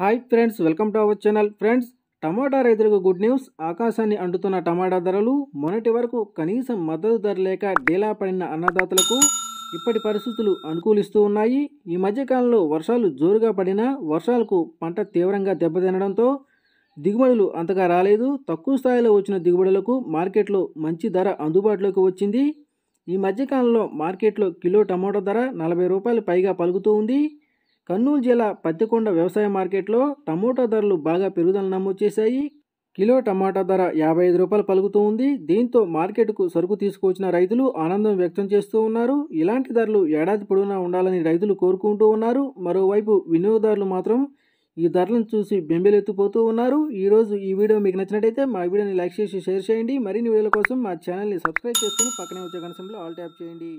hi friends welcome to our channel friends tomato రైతులకు good news ఆకాశాన్ని అంటుతున్న టమాటా ధరలు మొన్నటి వరకు కనీసం మద్దతు ధర లేక డీలా పడిన అన్నదాతలకు ఇప్పటి పరిస్థితులు అనుకూలిస్తూ ఉన్నాయి ఈ మధ్యకాలంలో వర్షాలు జోరుగా పడినా వర్షాలకు పంట తీవ్రంగా దెబ్బతినడంతో దిగుబడులు అంతగా రాలేదు తక్కువ స్థాయిలో వచ్చిన దిగుబడులకు మార్కెట్లో మంచి ధర అందుబాటులోకి వచ్చింది ఈ మధ్యకాలంలో మార్కెట్లో కిలో టమాటా ధర నలభై రూపాయలు పైగా పలుకుతూ ఉంది కర్నూలు జిల్లా పత్తికొండ వ్యవసాయ మార్కెట్లో టమోటా ధరలు బాగా పెరుగుదల నమోదు చేశాయి కిలో టమాటా ధర యాభై ఐదు రూపాయలు పలుకుతూ ఉంది దీంతో మార్కెట్కు సరుకు తీసుకువచ్చిన రైతులు ఆనందం వ్యక్తం చేస్తూ ఉన్నారు ఇలాంటి ధరలు ఏడాది పొడవునా ఉండాలని రైతులు కోరుకుంటూ ఉన్నారు మరోవైపు వినియోగదారులు మాత్రం ఈ ధరలను చూసి బెంబెలెత్తిపోతూ ఉన్నారు ఈరోజు ఈ వీడియో మీకు నచ్చినట్టయితే మా వీడియోని లైక్ చేసి షేర్ చేయండి మరిన్ని వీడియోల కోసం మా ఛానల్ని సబ్స్క్రైబ్ చేసుకుని పక్కనే వచ్చే కనసంలో ఆల్ ట్యాప్ చేయండి